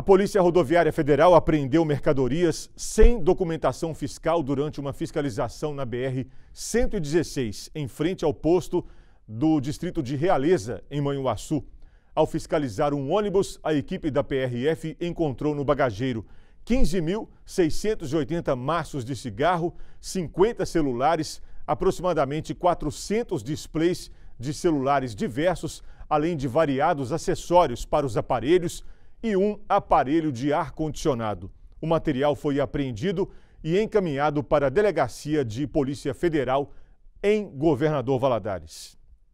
A Polícia Rodoviária Federal apreendeu mercadorias sem documentação fiscal durante uma fiscalização na BR-116, em frente ao posto do distrito de Realeza, em Manhuaçu. Ao fiscalizar um ônibus, a equipe da PRF encontrou no bagageiro 15.680 maços de cigarro, 50 celulares, aproximadamente 400 displays de celulares diversos, além de variados acessórios para os aparelhos e um aparelho de ar-condicionado. O material foi apreendido e encaminhado para a Delegacia de Polícia Federal em Governador Valadares.